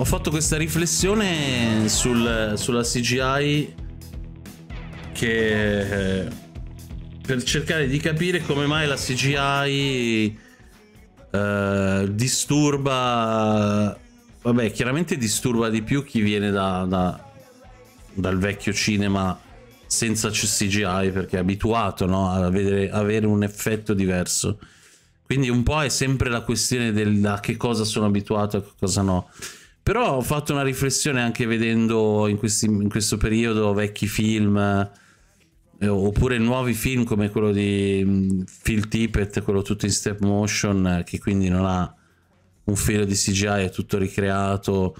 ho fatto questa riflessione sul, sulla CGI che eh, per cercare di capire come mai la CGI eh, disturba vabbè chiaramente disturba di più chi viene da, da, dal vecchio cinema senza CGI perché è abituato no, a vedere, avere un effetto diverso quindi un po' è sempre la questione del, da che cosa sono abituato e che cosa no però ho fatto una riflessione anche vedendo in, questi, in questo periodo vecchi film eh, oppure nuovi film come quello di mm, Phil Tippett, quello tutto in step motion, che quindi non ha un filo di CGI, è tutto ricreato.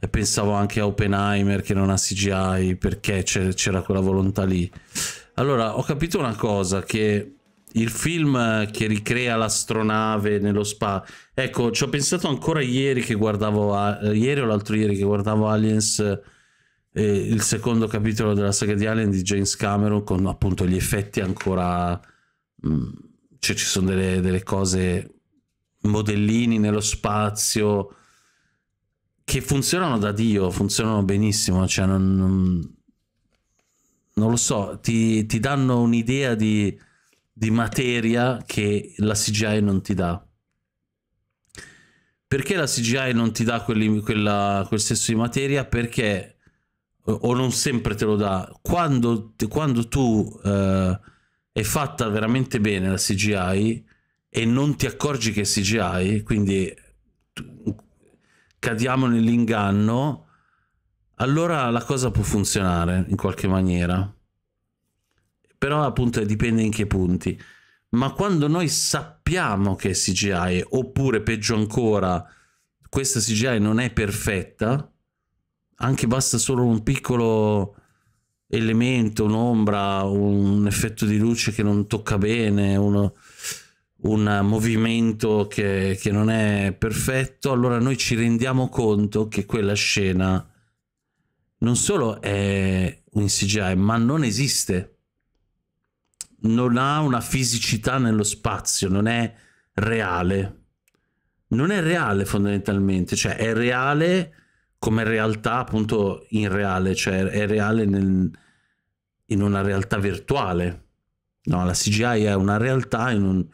E pensavo anche a Oppenheimer che non ha CGI perché c'era quella volontà lì. Allora, ho capito una cosa che il film che ricrea l'astronave nello spa. Ecco, ci ho pensato ancora ieri che guardavo, a, ieri o l'altro ieri che guardavo Aliens, eh, il secondo capitolo della saga di Alien di James Cameron, con appunto gli effetti ancora... Mh, mm, cioè ci sono delle, delle cose, modellini nello spazio, che funzionano da Dio, funzionano benissimo, cioè non, non, non lo so, ti, ti danno un'idea di di materia che la CGI non ti dà. Perché la CGI non ti dà quelli, quella, quel senso di materia? Perché, eh, o non sempre te lo dà, quando, quando tu eh, è fatta veramente bene la CGI e non ti accorgi che è CGI, quindi cadiamo nell'inganno, allora la cosa può funzionare in qualche maniera però appunto dipende in che punti. Ma quando noi sappiamo che è CGI, oppure peggio ancora, questa CGI non è perfetta, anche basta solo un piccolo elemento, un'ombra, un effetto di luce che non tocca bene, uno, un movimento che, che, non è perfetto, allora noi ci rendiamo conto che quella scena non solo è un CGI, ma non esiste non ha una fisicità nello spazio, non è reale. Non è reale fondamentalmente, cioè è reale come realtà appunto in reale, cioè è reale nel, in una realtà virtuale. No, la CGI è una realtà in un,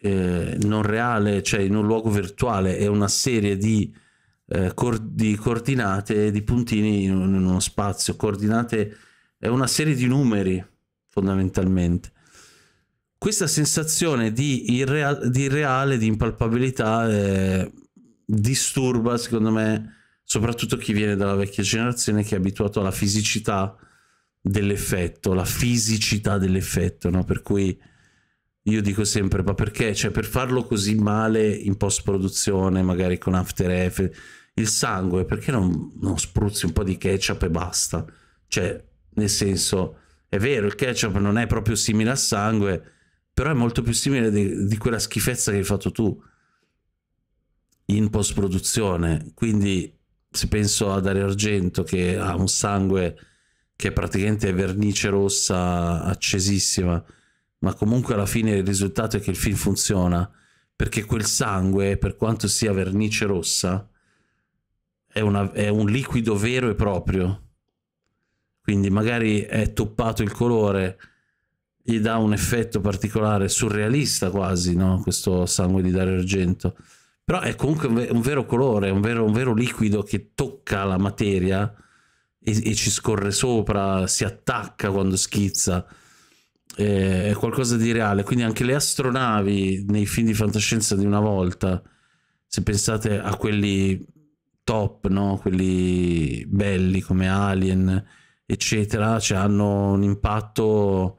eh, non reale, cioè in un luogo virtuale, è una serie di, eh, cor di coordinate, di puntini in, in uno spazio, coordinate, è una serie di numeri fondamentalmente. Questa sensazione di, irreal, di irreale, di impalpabilità eh, disturba, secondo me, soprattutto chi viene dalla vecchia generazione che è abituato alla fisicità dell'effetto, la fisicità dell'effetto, no? Per cui io dico sempre, ma perché? Cioè, per farlo così male in post-produzione, magari con After Effects, il sangue, perché non, non spruzzi un po' di ketchup e basta? Cioè, nel senso, è vero, il ketchup non è proprio simile al sangue, però è molto più simile di, di quella schifezza che hai fatto tu in post-produzione. Quindi se penso a Dario Argento che ha un sangue che è praticamente vernice rossa accesissima, ma comunque alla fine il risultato è che il film funziona, perché quel sangue, per quanto sia vernice rossa, è, una, è un liquido vero e proprio quindi magari è toppato il colore, gli dà un effetto particolare, surrealista quasi, no? questo sangue di Dario Argento. Però è comunque un vero colore, un vero, un vero liquido che tocca la materia e, e, ci scorre sopra, si attacca quando schizza. è qualcosa di reale. Quindi anche le astronavi nei film di fantascienza di una volta, se pensate a quelli top, no? quelli belli come Alien, eccetera, cioè hanno un impatto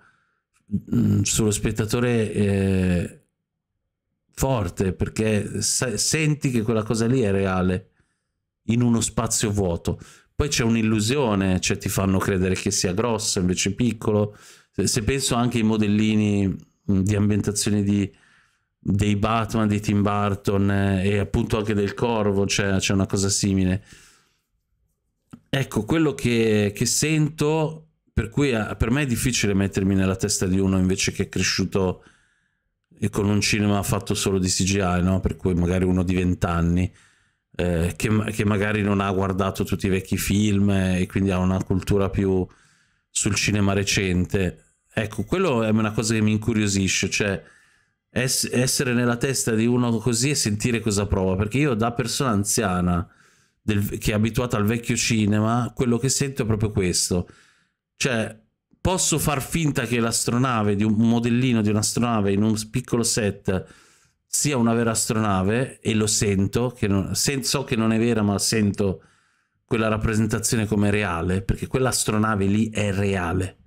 mm, sullo spettatore eh, forte perché se senti che quella cosa lì è reale in uno spazio vuoto. Poi c'è un'illusione, cioè ti fanno credere che sia grosso invece piccolo. Se, se penso anche ai modellini mm, di ambientazione di, dei Batman di Tim Burton eh, e appunto anche del Corvo, c'è cioè, cioè una cosa simile ecco quello che, che sento per cui eh, per me è difficile mettermi nella testa di uno invece che è cresciuto con un cinema fatto solo di CGI, no? per cui magari uno di vent'anni eh, che, che, magari non ha guardato tutti i vecchi film e quindi ha una cultura più sul cinema recente. Ecco, quello è una cosa che mi incuriosisce, cioè essere nella testa di uno così e sentire cosa prova, perché io da persona anziana del, che è abituata al vecchio cinema, quello che sento è proprio questo. Cioè, posso far finta che l'astronave, di un modellino di un'astronave in un piccolo set sia una vera astronave e lo sento, che non, so che non è vera ma sento quella rappresentazione come reale, perché quell'astronave lì è reale.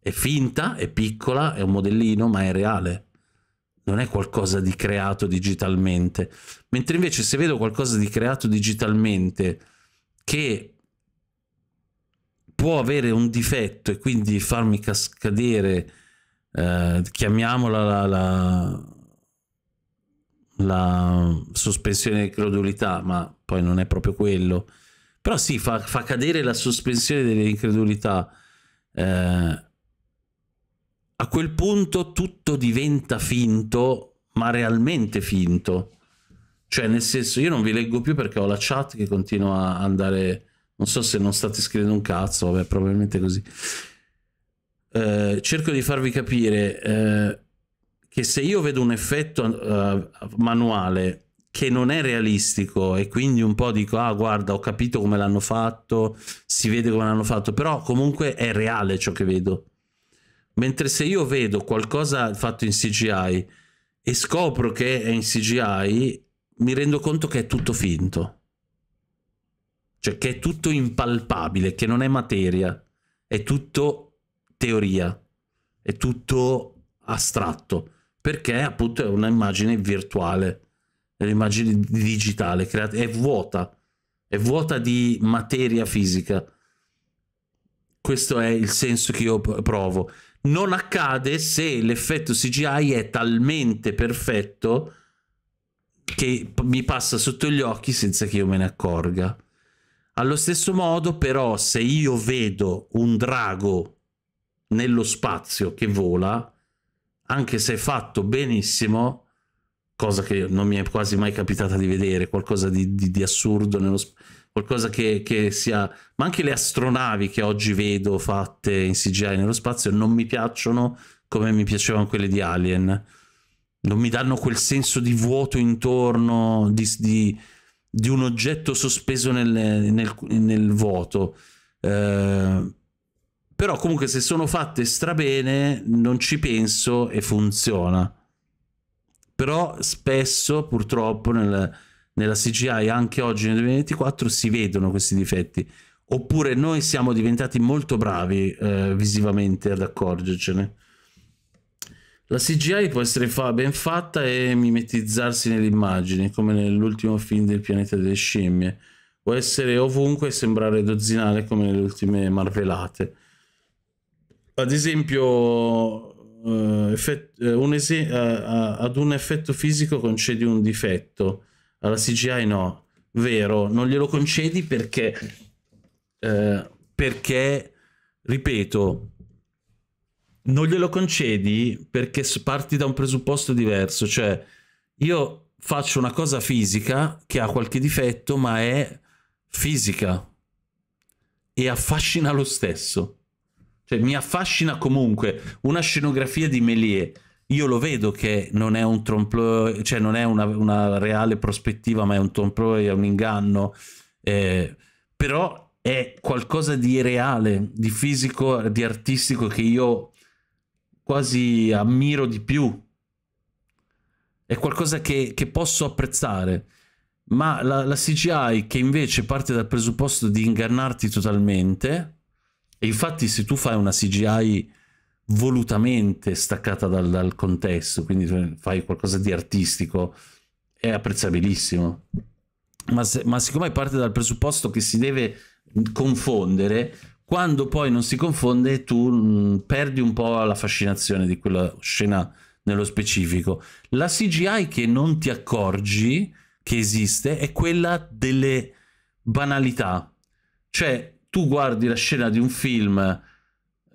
È finta, è piccola, è un modellino, ma è reale non è qualcosa di creato digitalmente. Mentre invece se vedo qualcosa di creato digitalmente che può avere un difetto e quindi farmi cascadere, eh, chiamiamola la, la, la, sospensione di credulità, ma poi non è proprio quello, però sì, fa, fa cadere la sospensione dell'incredulità. Eh, a quel punto tutto diventa finto, ma realmente finto. Cioè, nel senso, io non vi leggo più perché ho la chat che continua a andare... Non so se non state scrivendo un cazzo, vabbè, probabilmente così. Eh, cerco di farvi capire eh, che se io vedo un effetto eh, manuale che non è realistico e quindi un po' dico ah guarda ho capito come l'hanno fatto si vede come l'hanno fatto però comunque è reale ciò che vedo Mentre se io vedo qualcosa fatto in CGI e scopro che è in CGI, mi rendo conto che è tutto finto. Cioè che è tutto impalpabile, che non è materia, è tutto teoria, è tutto astratto, perché appunto è un'immagine virtuale, è un'immagine digitale, è vuota, è vuota di materia fisica. Questo è il senso che io provo non accade se l'effetto CGI è talmente perfetto che mi passa sotto gli occhi senza che io me ne accorga. Allo stesso modo, però, se io vedo un drago nello spazio che vola, anche se è fatto benissimo, cosa che non mi è quasi mai capitata di vedere, qualcosa di, di, di assurdo nello spazio qualcosa che, che, sia... Ma anche le astronavi che oggi vedo fatte in CGI nello spazio non mi piacciono come mi piacevano quelle di Alien. Non mi danno quel senso di vuoto intorno, di, di, di un oggetto sospeso nel, nel, nel vuoto. Eh, però comunque se sono fatte strabene non ci penso e funziona. Però spesso purtroppo nel nella CGI anche oggi nel 2024 si vedono questi difetti. Oppure noi siamo diventati molto bravi eh, visivamente ad accorgercene. La CGI può essere fa ben fatta e mimetizzarsi nelle immagini, come nell'ultimo film del pianeta delle scimmie. Può essere ovunque e sembrare dozzinale come nelle ultime marvelate. Ad esempio, Uh, un uh, ad un effetto fisico concedi un difetto, alla CGI no, vero, non glielo concedi perché, eh, perché ripeto, non glielo concedi perché parti da un presupposto diverso, cioè io faccio una cosa fisica che ha qualche difetto ma è fisica e affascina lo stesso. Cioè mi affascina comunque una scenografia di Méliès io lo vedo che non è un trompe cioè non è una, una, reale prospettiva, ma è un trompe è un inganno, eh, però è qualcosa di reale, di fisico, di artistico che io quasi ammiro di più. È qualcosa che, che posso apprezzare, ma la, la CGI che invece parte dal presupposto di ingannarti totalmente, e infatti se tu fai una CGI volutamente staccata dal, dal contesto, quindi fai qualcosa di artistico, è apprezzabilissimo. Ma, se, ma, siccome parte dal presupposto che si deve confondere, quando poi non si confonde tu mh, mm, perdi un po' la fascinazione di quella scena nello specifico. La CGI che non ti accorgi che esiste è quella delle banalità. Cioè tu guardi la scena di un film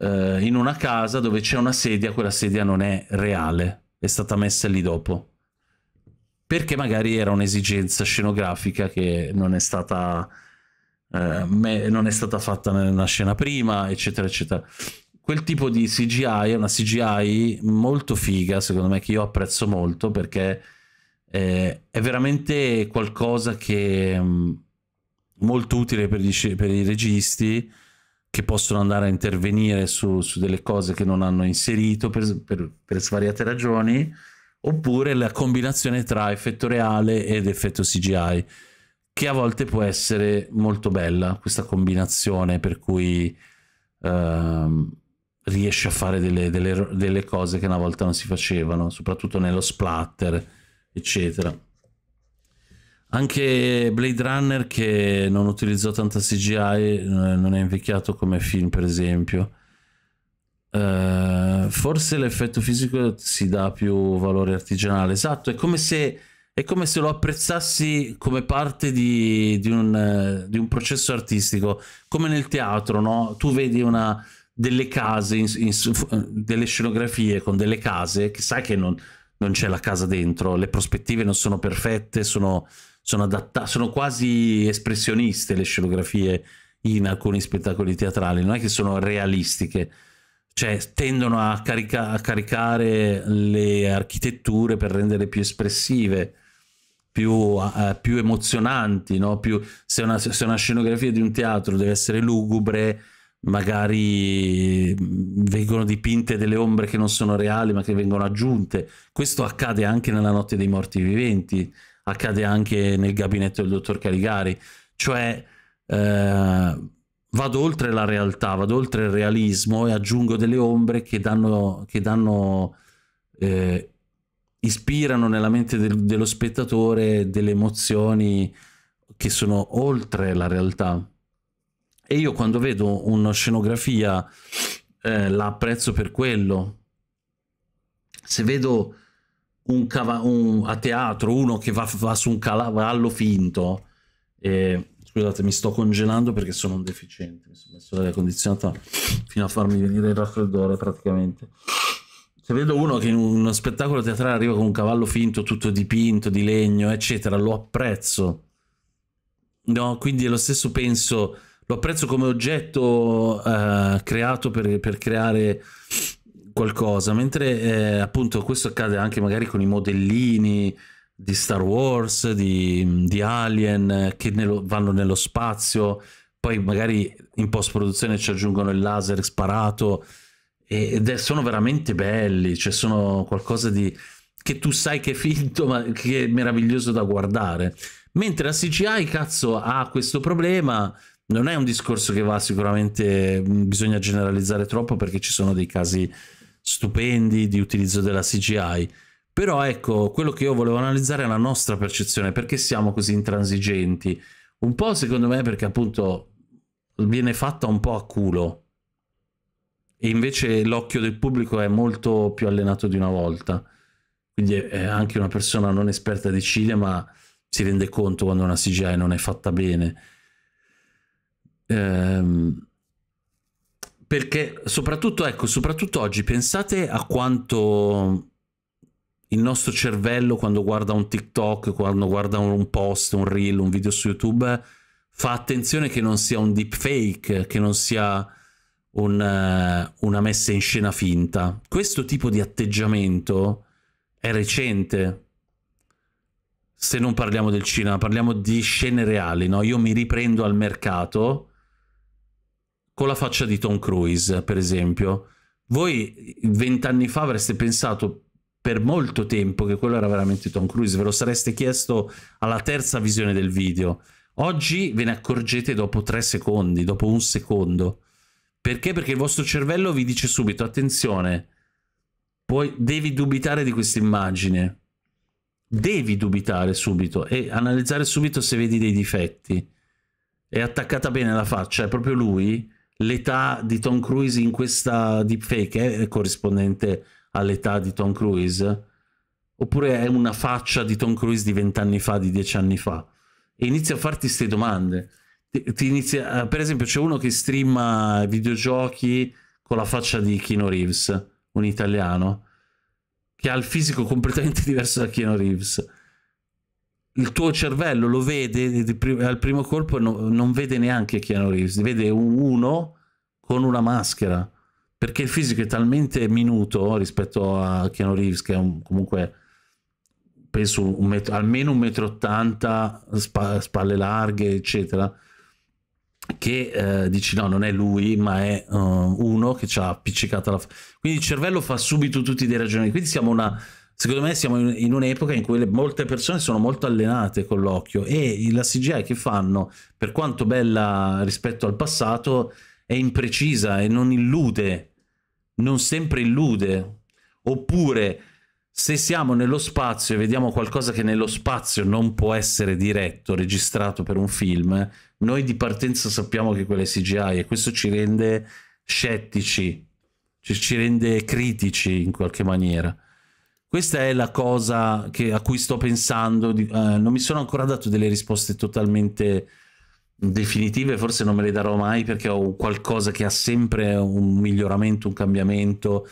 eh, in una casa dove c'è una sedia, quella sedia non è reale, è stata messa lì dopo. Perché magari era un'esigenza scenografica che non è stata... Eh, me, non è stata fatta nella scena prima, eccetera, eccetera. Quel tipo di CGI è una CGI molto figa, secondo me, che io apprezzo molto perché eh, è veramente qualcosa che mh, mm, molto utile per, gli, per i registi che possono andare a intervenire su, su delle cose che non hanno inserito per, per, per svariate ragioni, oppure la combinazione tra effetto reale ed effetto CGI, che a volte può essere molto bella, questa combinazione per cui... Ehm, riesce a fare delle, delle, delle, cose che una volta non si facevano, soprattutto nello splatter, eccetera. Anche Blade Runner che non utilizzò tanta CGI eh, non è invecchiato come film per esempio. Uh, forse l'effetto fisico si dà più valore artigianale. Esatto, è come se, è come se lo apprezzassi come parte di, di, un, eh, di, un, processo artistico, come nel teatro, no? Tu vedi una, delle case, in, in, delle scenografie con delle case che sai che non, non c'è la casa dentro, le prospettive non sono perfette, sono sono, adatta- sono quasi espressioniste le scenografie in alcuni spettacoli teatrali, non è che sono realistiche, cioè tendono a, carica a caricare le architetture per renderle più espressive. Più, uh, più, emozionanti, no? più, se, una, se, una, scenografia di un teatro deve essere lugubre, magari vengono dipinte delle ombre che non sono reali ma che vengono aggiunte. Questo accade anche nella Notte dei Morti Viventi, accade anche nel gabinetto del dottor Caligari, cioè eh, vado oltre la realtà, vado oltre il realismo e aggiungo delle ombre che danno, che danno eh, ispirano nella mente del, dello spettatore delle emozioni che sono oltre la realtà. E io quando vedo una scenografia eh, la apprezzo per quello. Se vedo un cava- un, a teatro uno che va, va su un cavallo finto. E, scusate, mi sto congelando perché sono un deficiente. Mi sono messo l'aria condizionata fino a farmi venire il raffreddore praticamente. Se vedo uno che in uno spettacolo teatrale arriva con un cavallo finto, tutto dipinto, di legno, eccetera, lo apprezzo. No, quindi lo stesso penso, lo apprezzo come oggetto eh, creato per, per creare qualcosa, mentre eh, appunto questo accade anche magari con i modellini di Star Wars, di, di Alien, eh, che nello, vanno nello spazio, poi magari in post-produzione ci aggiungono il laser sparato, ed è, sono veramente belli, cioè sono qualcosa di che tu sai che è finto, ma che è meraviglioso da guardare. Mentre la CGI, cazzo, ha questo problema. Non è un discorso che va sicuramente, mm, bisogna generalizzare troppo perché ci sono dei casi stupendi di utilizzo della CGI. Però ecco, quello che io volevo analizzare è la nostra percezione, perché siamo così intransigenti. Un po' secondo me perché appunto viene fatta un po' a culo e invece l'occhio del pubblico è molto più allenato di una volta. Quindi eh, anche una persona non esperta di cinema si rende conto quando una CGI non è fatta bene. Ehm perché soprattutto, ecco, soprattutto oggi pensate a quanto il nostro cervello quando guarda un TikTok, quando guarda un post, un reel, un video su YouTube, fa attenzione che non sia un deepfake, che non sia un, eh, una messa in scena finta. Questo tipo di atteggiamento è recente. Se non parliamo del cinema, parliamo di scene reali, no? Io mi riprendo al mercato con la faccia di Tom Cruise, per esempio. Voi vent'anni fa avreste pensato per molto tempo che quello era veramente Tom Cruise, ve lo sareste chiesto alla terza visione del video. Oggi ve ne accorgete dopo tre secondi, dopo un secondo. Perché? Perché il vostro cervello vi dice subito, attenzione, puoi, devi dubitare di questa immagine. Devi dubitare subito e analizzare subito se vedi dei difetti. È attaccata bene la faccia, è proprio lui? l'età di Tom Cruise in questa deepfake eh, è corrispondente all'età di Tom Cruise? Oppure è una faccia di Tom Cruise di vent'anni fa, di dieci anni fa? E inizia a farti queste domande. Inizia, eh, per esempio c'è uno che streama videogiochi con la faccia di Kino Reeves, un italiano, che ha il fisico completamente diverso da Kino Reeves il tuo cervello lo vede al primo colpo e no- non vede neanche Keanu Reeves, vede uno con una maschera, perché il fisico è talmente minuto rispetto a Keanu Reeves che è un, comunque penso un metro, almeno 1,80 m, spa- spalle larghe, eccetera, che eh, dici no, non è lui, ma è uh, uno che ci ha appiccicato la... F- Quindi il cervello fa subito tutti dei ragionamenti. Quindi siamo una secondo me siamo in, un'epoca in cui molte persone sono molto allenate con l'occhio e la CGI che fanno, per quanto bella rispetto al passato, è imprecisa e non illude, non sempre illude. Oppure se siamo nello spazio e vediamo qualcosa che nello spazio non può essere diretto, registrato per un film, noi di partenza sappiamo che quella è CGI e questo ci rende scettici, ci, ci rende critici in qualche maniera. Questa è la cosa che, a cui sto pensando, di, eh, non mi sono ancora dato delle risposte totalmente definitive, forse non me le darò mai perché ho qualcosa che ha sempre un miglioramento, un cambiamento.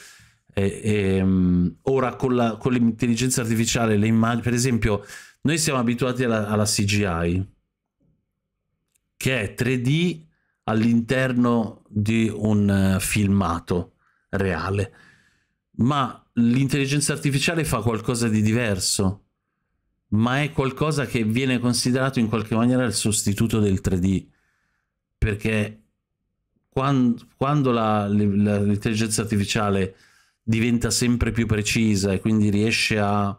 E, e, mm, ora con, l'intelligenza artificiale, le immagini, per esempio, noi siamo abituati alla, alla CGI, che è 3D all'interno di un eh, filmato reale, ma l'intelligenza artificiale fa qualcosa di diverso, ma è qualcosa che viene considerato in qualche maniera il sostituto del 3D, perché quando, quando l'intelligenza artificiale diventa sempre più precisa e quindi riesce a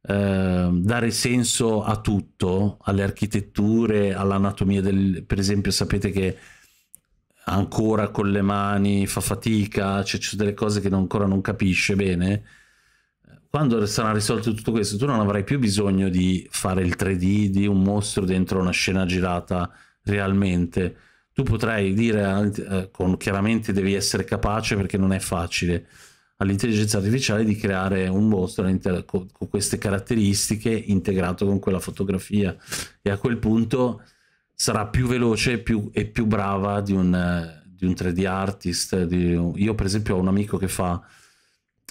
eh, dare senso a tutto, alle architetture, all'anatomia del... per esempio sapete che ancora con le mani, fa fatica, cioè ci sono delle cose che non, ancora non capisce bene. Quando sarà risolto tutto questo, tu non avrai più bisogno di fare il 3D di un mostro dentro una scena girata realmente. Tu potrai dire, eh, con, chiaramente devi essere capace perché non è facile, all'intelligenza artificiale di creare un mostro con queste caratteristiche integrato con quella fotografia. E a quel punto sarà più veloce e più, e più brava di un, eh, di un 3D artist. Di... Io per esempio ho un amico che fa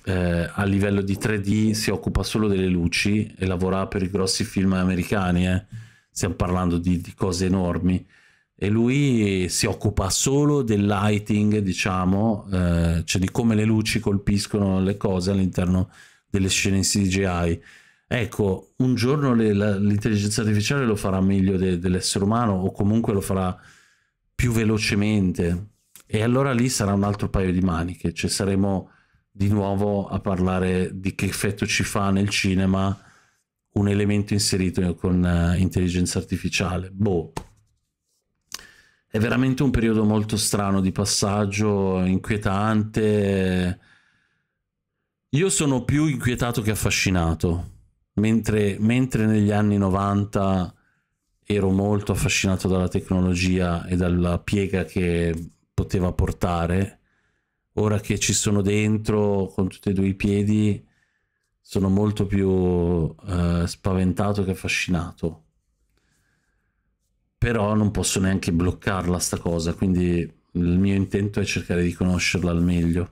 eh, a livello di 3D, si occupa solo delle luci e lavora per i grossi film americani, eh. stiamo parlando di, di cose enormi e lui si occupa solo del lighting, diciamo, eh, cioè di come le luci colpiscono le cose all'interno delle scene in CGI. Ecco, un giorno l'intelligenza artificiale lo farà meglio de dell'essere umano o comunque lo farà più velocemente e allora lì sarà un altro paio di maniche, cioè saremo di nuovo a parlare di che effetto ci fa nel cinema un elemento inserito con uh, intelligenza artificiale. Boh. È veramente un periodo molto strano di passaggio, inquietante. Io sono più inquietato che affascinato mentre, mentre negli anni 90 ero molto affascinato dalla tecnologia e dalla piega che poteva portare, ora che ci sono dentro con tutti e due i piedi sono molto più eh, spaventato che affascinato. Però non posso neanche bloccarla sta cosa, quindi il mio intento è cercare di conoscerla al meglio.